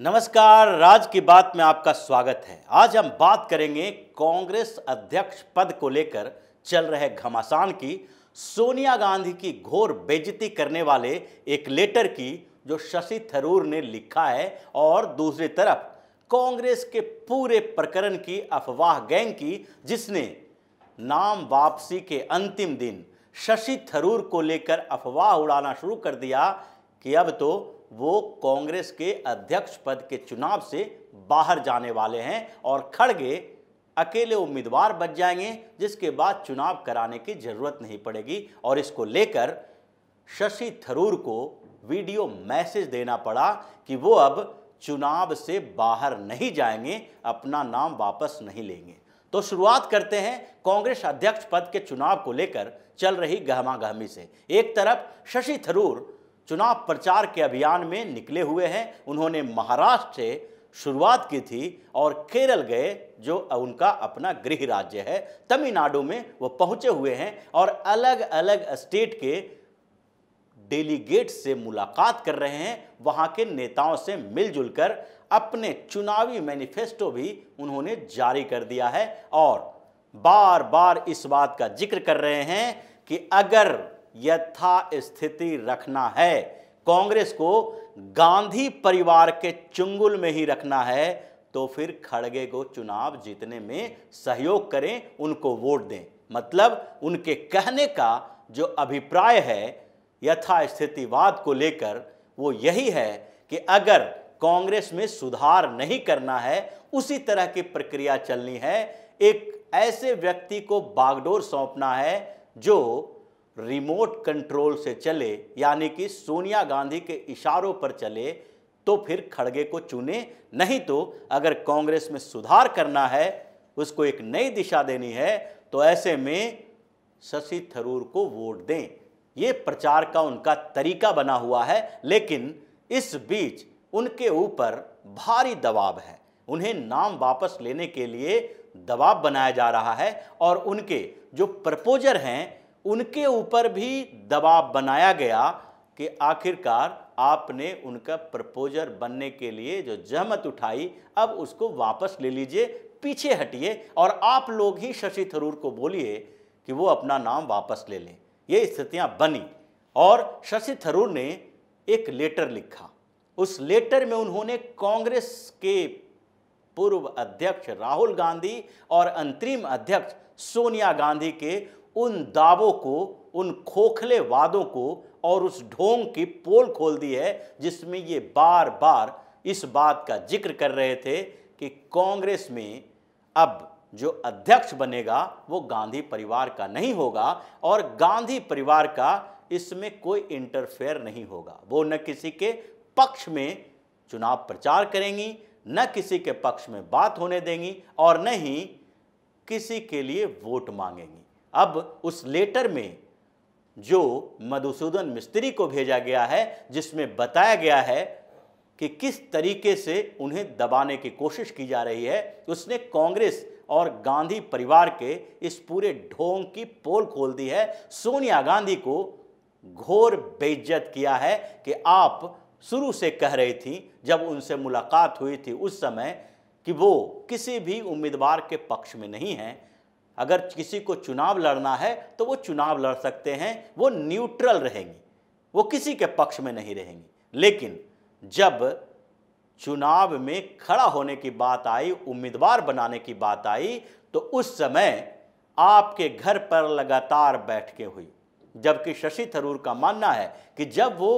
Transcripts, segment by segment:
नमस्कार राज की बात में आपका स्वागत है आज हम बात करेंगे कांग्रेस अध्यक्ष पद को लेकर चल रहे घमासान की सोनिया गांधी की घोर बेजती करने वाले एक लेटर की जो शशि थरूर ने लिखा है और दूसरी तरफ कांग्रेस के पूरे प्रकरण की अफवाह गैंग की जिसने नाम वापसी के अंतिम दिन शशि थरूर को लेकर अफवाह उड़ाना शुरू कर दिया कि अब तो वो कांग्रेस के अध्यक्ष पद के चुनाव से बाहर जाने वाले हैं और खड़गे अकेले उम्मीदवार बच जाएंगे जिसके बाद चुनाव कराने की जरूरत नहीं पड़ेगी और इसको लेकर शशि थरूर को वीडियो मैसेज देना पड़ा कि वो अब चुनाव से बाहर नहीं जाएंगे अपना नाम वापस नहीं लेंगे तो शुरुआत करते हैं कांग्रेस अध्यक्ष पद के चुनाव को लेकर चल रही गहमा गहमी से एक तरफ शशि थरूर चुनाव प्रचार के अभियान में निकले हुए हैं उन्होंने महाराष्ट्र से शुरुआत की थी और केरल गए जो उनका अपना गृह राज्य है तमिलनाडु में वो पहुंचे हुए हैं और अलग अलग स्टेट के डेलीगेट से मुलाकात कर रहे हैं वहाँ के नेताओं से मिलजुल कर अपने चुनावी मैनिफेस्टो भी उन्होंने जारी कर दिया है और बार बार इस बात का जिक्र कर रहे हैं कि अगर यथा स्थिति रखना है कांग्रेस को गांधी परिवार के चुंगुल में ही रखना है तो फिर खड़गे को चुनाव जीतने में सहयोग करें उनको वोट दें मतलब उनके कहने का जो अभिप्राय है यथास्थितिवाद को लेकर वो यही है कि अगर कांग्रेस में सुधार नहीं करना है उसी तरह की प्रक्रिया चलनी है एक ऐसे व्यक्ति को बागडोर सौंपना है जो रिमोट कंट्रोल से चले यानी कि सोनिया गांधी के इशारों पर चले तो फिर खड़गे को चुने नहीं तो अगर कांग्रेस में सुधार करना है उसको एक नई दिशा देनी है तो ऐसे में शशि थरूर को वोट दें ये प्रचार का उनका तरीका बना हुआ है लेकिन इस बीच उनके ऊपर भारी दबाव है उन्हें नाम वापस लेने के लिए दबाव बनाया जा रहा है और उनके जो प्रपोजर हैं उनके ऊपर भी दबाव बनाया गया कि आखिरकार आपने उनका प्रपोजर बनने के लिए जो जहमत उठाई अब उसको वापस ले लीजिए पीछे हटिए और आप लोग ही शशि थरूर को बोलिए कि वो अपना नाम वापस ले लें ये स्थितियां बनी और शशि थरूर ने एक लेटर लिखा उस लेटर में उन्होंने कांग्रेस के पूर्व अध्यक्ष राहुल गांधी और अंतरिम अध्यक्ष सोनिया गांधी के उन दावों को उन खोखले वादों को और उस ढोंग की पोल खोल दी है जिसमें ये बार बार इस बात का जिक्र कर रहे थे कि कांग्रेस में अब जो अध्यक्ष बनेगा वो गांधी परिवार का नहीं होगा और गांधी परिवार का इसमें कोई इंटरफेयर नहीं होगा वो न किसी के पक्ष में चुनाव प्रचार करेंगी न किसी के पक्ष में बात होने देंगी और न ही किसी के लिए वोट मांगेंगी अब उस लेटर में जो मधुसूदन मिस्त्री को भेजा गया है जिसमें बताया गया है कि किस तरीके से उन्हें दबाने की कोशिश की जा रही है उसने कांग्रेस और गांधी परिवार के इस पूरे ढोंग की पोल खोल दी है सोनिया गांधी को घोर बेइज्जत किया है कि आप शुरू से कह रही थी जब उनसे मुलाकात हुई थी उस समय कि वो किसी भी उम्मीदवार के पक्ष में नहीं हैं अगर किसी को चुनाव लड़ना है तो वो चुनाव लड़ सकते हैं वो न्यूट्रल रहेंगी वो किसी के पक्ष में नहीं रहेंगी लेकिन जब चुनाव में खड़ा होने की बात आई उम्मीदवार बनाने की बात आई तो उस समय आपके घर पर लगातार के हुई जबकि शशि थरूर का मानना है कि जब वो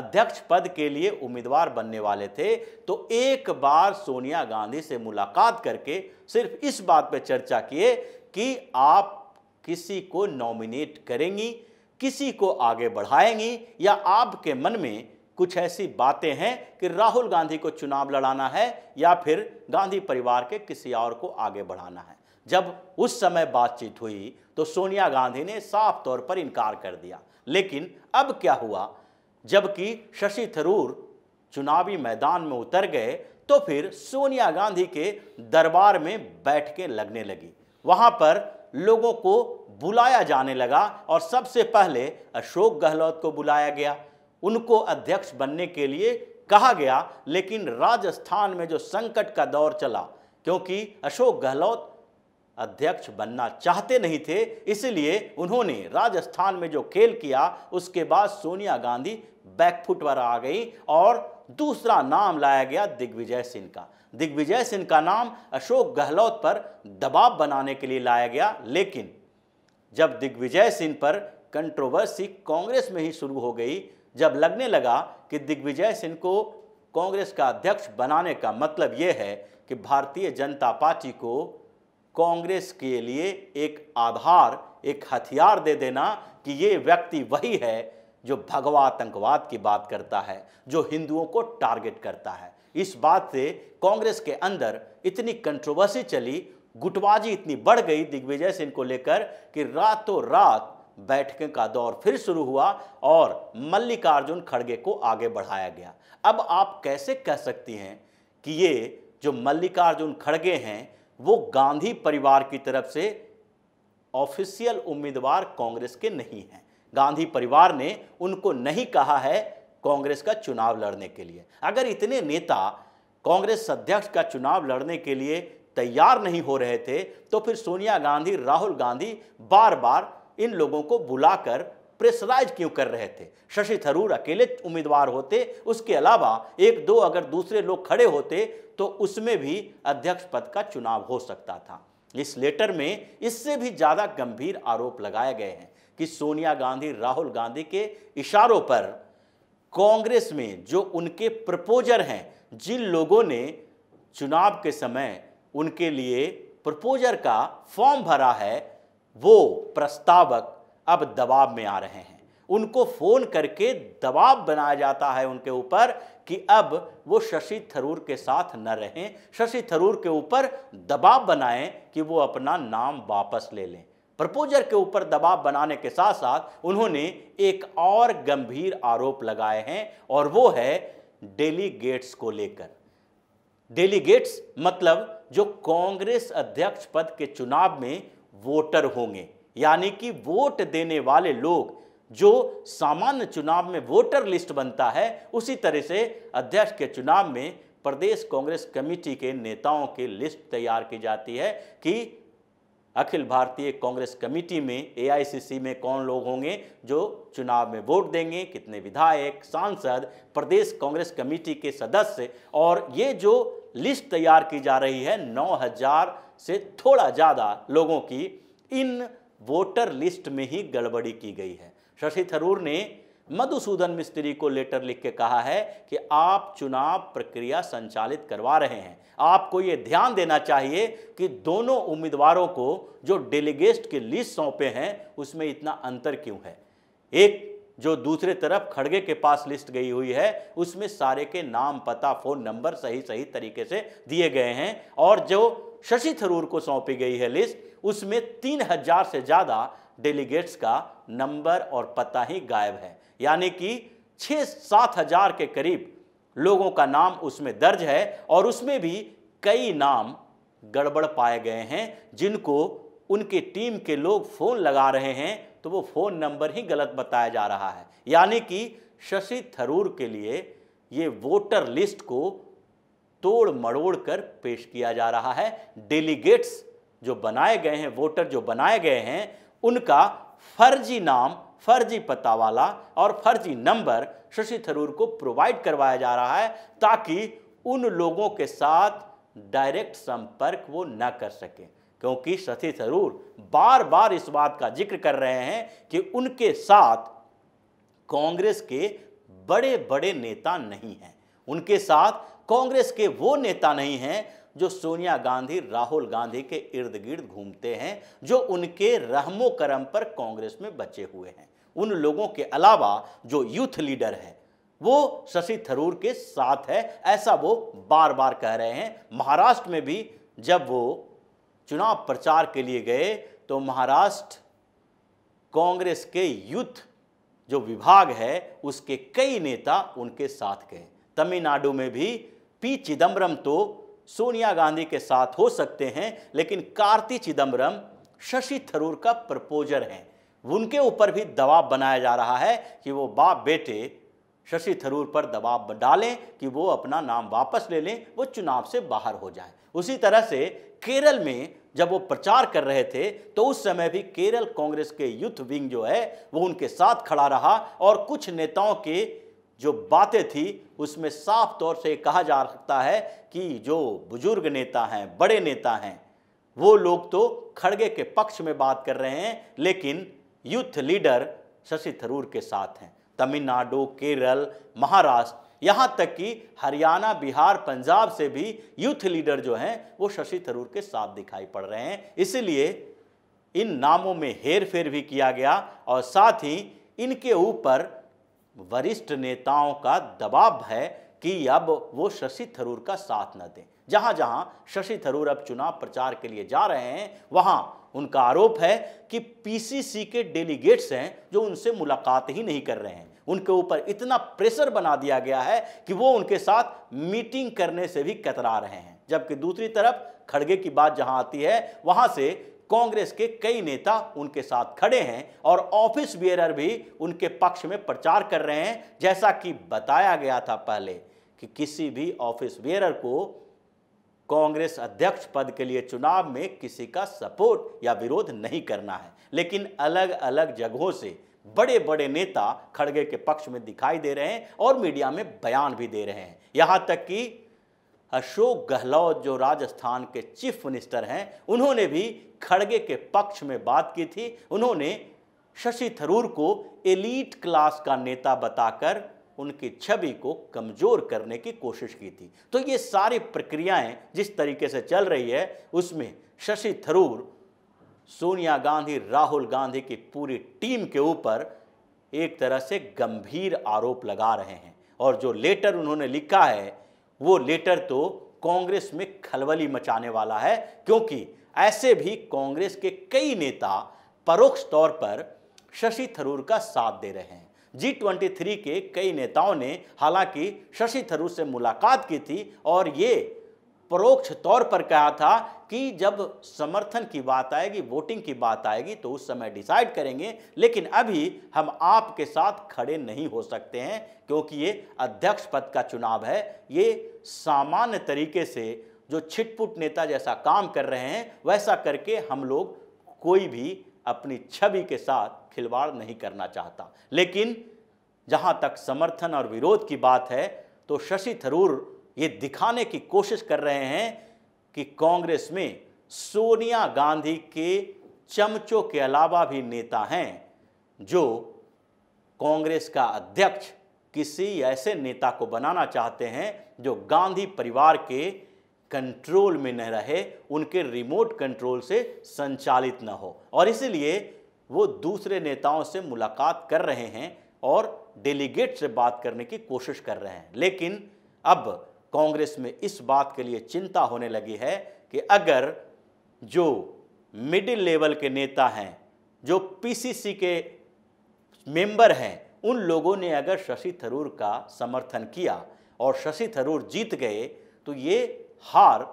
अध्यक्ष पद के लिए उम्मीदवार बनने वाले थे तो एक बार सोनिया गांधी से मुलाकात करके सिर्फ इस बात पर चर्चा किए कि आप किसी को नॉमिनेट करेंगी किसी को आगे बढ़ाएंगी या आपके मन में कुछ ऐसी बातें हैं कि राहुल गांधी को चुनाव लड़ाना है या फिर गांधी परिवार के किसी और को आगे बढ़ाना है जब उस समय बातचीत हुई तो सोनिया गांधी ने साफ तौर पर इनकार कर दिया लेकिन अब क्या हुआ जबकि शशि थरूर चुनावी मैदान में उतर गए तो फिर सोनिया गांधी के दरबार में बैठ के लगने लगी वहाँ पर लोगों को बुलाया जाने लगा और सबसे पहले अशोक गहलोत को बुलाया गया उनको अध्यक्ष बनने के लिए कहा गया लेकिन राजस्थान में जो संकट का दौर चला क्योंकि अशोक गहलोत अध्यक्ष बनना चाहते नहीं थे इसलिए उन्होंने राजस्थान में जो खेल किया उसके बाद सोनिया गांधी बैकफुट पर आ गई और दूसरा नाम लाया गया दिग्विजय सिंह का दिग्विजय सिंह का नाम अशोक गहलोत पर दबाव बनाने के लिए लाया गया लेकिन जब दिग्विजय सिंह पर कंट्रोवर्सी कांग्रेस में ही शुरू हो गई जब लगने लगा कि दिग्विजय सिंह को कांग्रेस का अध्यक्ष बनाने का मतलब ये है कि भारतीय जनता पार्टी को कांग्रेस के लिए एक आधार एक हथियार दे देना कि ये व्यक्ति वही है जो भगवा आतंकवाद की बात करता है जो हिंदुओं को टारगेट करता है इस बात से कांग्रेस के अंदर इतनी कंट्रोवर्सी चली गुटबाजी इतनी बढ़ गई दिग्विजय सिंह को लेकर कि रातों रात बैठकें का दौर फिर शुरू हुआ और मल्लिकार्जुन खड़गे को आगे बढ़ाया गया अब आप कैसे कह सकती हैं कि ये जो मल्लिकार्जुन खड़गे हैं वो गांधी परिवार की तरफ से ऑफिशियल उम्मीदवार कांग्रेस के नहीं हैं गांधी परिवार ने उनको नहीं कहा है कांग्रेस का चुनाव लड़ने के लिए अगर इतने नेता कांग्रेस अध्यक्ष का चुनाव लड़ने के लिए तैयार नहीं हो रहे थे तो फिर सोनिया गांधी राहुल गांधी बार बार इन लोगों को बुलाकर प्रेसराइज क्यों कर रहे थे शशि थरूर अकेले उम्मीदवार होते उसके अलावा एक दो अगर दूसरे लोग खड़े होते तो उसमें भी अध्यक्ष पद का चुनाव हो सकता था इस लेटर में इससे भी ज़्यादा गंभीर आरोप लगाए गए हैं कि सोनिया गांधी राहुल गांधी के इशारों पर कांग्रेस में जो उनके प्रपोजर हैं जिन लोगों ने चुनाव के समय उनके लिए प्रपोजर का फॉर्म भरा है वो प्रस्तावक अब दबाव में आ रहे हैं उनको फ़ोन करके दबाव बनाया जाता है उनके ऊपर कि अब वो शशि थरूर के साथ न रहें शशि थरूर के ऊपर दबाव बनाएं कि वो अपना नाम वापस ले लें प्रपोजर के ऊपर दबाव बनाने के साथ साथ उन्होंने एक और गंभीर आरोप लगाए हैं और वो है डेलीगेट्स को लेकर डेलीगेट्स मतलब जो कांग्रेस अध्यक्ष पद के चुनाव में वोटर होंगे यानी कि वोट देने वाले लोग जो सामान्य चुनाव में वोटर लिस्ट बनता है उसी तरह से अध्यक्ष के चुनाव में प्रदेश कांग्रेस कमेटी के नेताओं की लिस्ट तैयार की जाती है कि अखिल भारतीय कांग्रेस कमेटी में एआईसीसी में कौन लोग होंगे जो चुनाव में वोट देंगे कितने विधायक सांसद प्रदेश कांग्रेस कमेटी के सदस्य और ये जो लिस्ट तैयार की जा रही है 9000 से थोड़ा ज़्यादा लोगों की इन वोटर लिस्ट में ही गड़बड़ी की गई है शशि थरूर ने मधुसूदन मिस्त्री को लेटर लिख के कहा है कि आप चुनाव प्रक्रिया संचालित करवा रहे हैं आपको ये ध्यान देना चाहिए कि दोनों उम्मीदवारों को जो डेलीगेस्ट की लिस्ट सौंपे हैं उसमें इतना अंतर क्यों है एक जो दूसरे तरफ खड़गे के पास लिस्ट गई हुई है उसमें सारे के नाम पता फ़ोन नंबर सही सही तरीके से दिए गए हैं और जो शशि थरूर को सौंपी गई है लिस्ट उसमें तीन हजार से ज़्यादा डेलीगेट्स का नंबर और पता ही गायब है यानी कि छः सात हजार के करीब लोगों का नाम उसमें दर्ज है और उसमें भी कई नाम गड़बड़ पाए गए हैं जिनको उनके टीम के लोग फ़ोन लगा रहे हैं तो वो फ़ोन नंबर ही गलत बताया जा रहा है यानी कि शशि थरूर के लिए ये वोटर लिस्ट को तोड़ मड़ोड़ कर पेश किया जा रहा है डेलीगेट्स जो बनाए गए हैं वोटर जो बनाए गए हैं उनका फर्जी नाम फर्जी पता वाला और फर्जी नंबर शशि थरूर को प्रोवाइड करवाया जा रहा है ताकि उन लोगों के साथ डायरेक्ट संपर्क वो न कर सकें क्योंकि शशि थरूर बार बार इस बात का जिक्र कर रहे हैं कि उनके साथ कांग्रेस के बड़े बड़े नेता नहीं हैं उनके साथ कांग्रेस के वो नेता नहीं हैं जो सोनिया गांधी राहुल गांधी के इर्द गिर्द घूमते हैं जो उनके रहमो करम पर कांग्रेस में बचे हुए हैं उन लोगों के अलावा जो यूथ लीडर हैं वो शशि थरूर के साथ है ऐसा वो बार बार कह रहे हैं महाराष्ट्र में भी जब वो चुनाव प्रचार के लिए गए तो महाराष्ट्र कांग्रेस के यूथ जो विभाग है उसके कई नेता उनके साथ गए तमिलनाडु में भी पी चिदम्बरम तो सोनिया गांधी के साथ हो सकते हैं लेकिन कार्ति चिदम्बरम शशि थरूर का प्रपोजर हैं उनके ऊपर भी दबाव बनाया जा रहा है कि वो बाप बेटे शशि थरूर पर दबाव डालें कि वो अपना नाम वापस ले लें वो चुनाव से बाहर हो जाए उसी तरह से केरल में जब वो प्रचार कर रहे थे तो उस समय भी केरल कांग्रेस के यूथ विंग जो है वो उनके साथ खड़ा रहा और कुछ नेताओं के जो बातें थी उसमें साफ तौर से कहा जा सकता है कि जो बुजुर्ग नेता हैं बड़े नेता हैं वो लोग तो खड़गे के पक्ष में बात कर रहे हैं लेकिन यूथ लीडर शशि थरूर के साथ हैं तमिलनाडु केरल महाराष्ट्र यहाँ तक कि हरियाणा बिहार पंजाब से भी यूथ लीडर जो हैं वो शशि थरूर के साथ दिखाई पड़ रहे हैं इसलिए इन नामों में हेर फेर भी किया गया और साथ ही इनके ऊपर वरिष्ठ नेताओं का दबाव है कि अब वो शशि थरूर का साथ न दें जहां जहां शशि थरूर अब चुनाव प्रचार के लिए जा रहे हैं वहां उनका आरोप है कि पीसीसी के डेलीगेट्स हैं जो उनसे मुलाकात ही नहीं कर रहे हैं उनके ऊपर इतना प्रेशर बना दिया गया है कि वो उनके साथ मीटिंग करने से भी कतरा रहे हैं जबकि दूसरी तरफ खड़गे की बात जहां आती है वहां से कांग्रेस के कई नेता उनके साथ खड़े हैं और ऑफिस बियरर भी उनके पक्ष में प्रचार कर रहे हैं जैसा कि बताया गया था पहले कि किसी भी ऑफिस बियरर को कांग्रेस अध्यक्ष पद के लिए चुनाव में किसी का सपोर्ट या विरोध नहीं करना है लेकिन अलग अलग जगहों से बड़े बड़े नेता खड़गे के पक्ष में दिखाई दे रहे हैं और मीडिया में बयान भी दे रहे हैं यहाँ तक कि अशोक गहलोत जो राजस्थान के चीफ मिनिस्टर हैं उन्होंने भी खड़गे के पक्ष में बात की थी उन्होंने शशि थरूर को एलीट क्लास का नेता बताकर उनकी छवि को कमज़ोर करने की कोशिश की थी तो ये सारी प्रक्रियाएं जिस तरीके से चल रही है उसमें शशि थरूर सोनिया गांधी राहुल गांधी की पूरी टीम के ऊपर एक तरह से गंभीर आरोप लगा रहे हैं और जो लेटर उन्होंने लिखा है वो लेटर तो कांग्रेस में खलबली मचाने वाला है क्योंकि ऐसे भी कांग्रेस के कई नेता परोक्ष तौर पर शशि थरूर का साथ दे रहे हैं जी ट्वेंटी थ्री के कई नेताओं ने हालांकि शशि थरूर से मुलाकात की थी और ये परोक्ष तौर पर कहा था कि जब समर्थन की बात आएगी वोटिंग की बात आएगी तो उस समय डिसाइड करेंगे लेकिन अभी हम आपके साथ खड़े नहीं हो सकते हैं क्योंकि ये अध्यक्ष पद का चुनाव है ये सामान्य तरीके से जो छिटपुट नेता जैसा काम कर रहे हैं वैसा करके हम लोग कोई भी अपनी छवि के साथ खिलवाड़ नहीं करना चाहता लेकिन जहाँ तक समर्थन और विरोध की बात है तो शशि थरूर ये दिखाने की कोशिश कर रहे हैं कि कांग्रेस में सोनिया गांधी के चमचों के अलावा भी नेता हैं जो कांग्रेस का अध्यक्ष किसी ऐसे नेता को बनाना चाहते हैं जो गांधी परिवार के कंट्रोल में न रहे उनके रिमोट कंट्रोल से संचालित न हो और इसलिए वो दूसरे नेताओं से मुलाकात कर रहे हैं और डेलीगेट से बात करने की कोशिश कर रहे हैं लेकिन अब कांग्रेस में इस बात के लिए चिंता होने लगी है कि अगर जो मिडिल लेवल के नेता हैं जो पीसीसी के मेंबर हैं उन लोगों ने अगर शशि थरूर का समर्थन किया और शशि थरूर जीत गए तो ये हार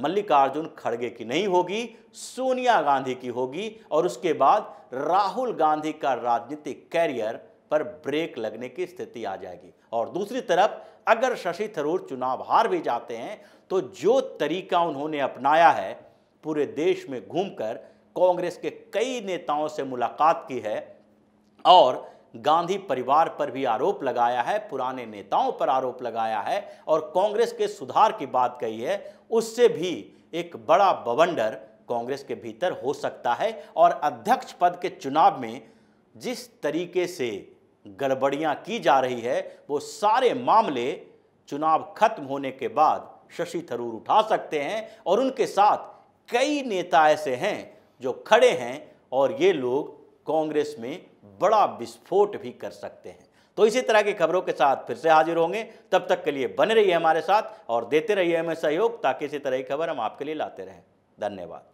मल्लिकार्जुन खड़गे की नहीं होगी सोनिया गांधी की होगी और उसके बाद राहुल गांधी का राजनीतिक कैरियर पर ब्रेक लगने की स्थिति आ जाएगी और दूसरी तरफ अगर शशि थरूर चुनाव हार भी जाते हैं तो जो तरीका उन्होंने अपनाया है पूरे देश में घूमकर कांग्रेस के कई नेताओं से मुलाकात की है और गांधी परिवार पर भी आरोप लगाया है पुराने नेताओं पर आरोप लगाया है और कांग्रेस के सुधार की बात कही है उससे भी एक बड़ा बवंडर कांग्रेस के भीतर हो सकता है और अध्यक्ष पद के चुनाव में जिस तरीके से गड़बड़ियां की जा रही है वो सारे मामले चुनाव खत्म होने के बाद शशि थरूर उठा सकते हैं और उनके साथ कई नेता ऐसे हैं जो खड़े हैं और ये लोग कांग्रेस में बड़ा विस्फोट भी कर सकते हैं तो इसी तरह की खबरों के साथ फिर से हाजिर होंगे तब तक के लिए बने रहिए हमारे साथ और देते रहिए हमें सहयोग ताकि इसी तरह की खबर हम आपके लिए लाते रहें धन्यवाद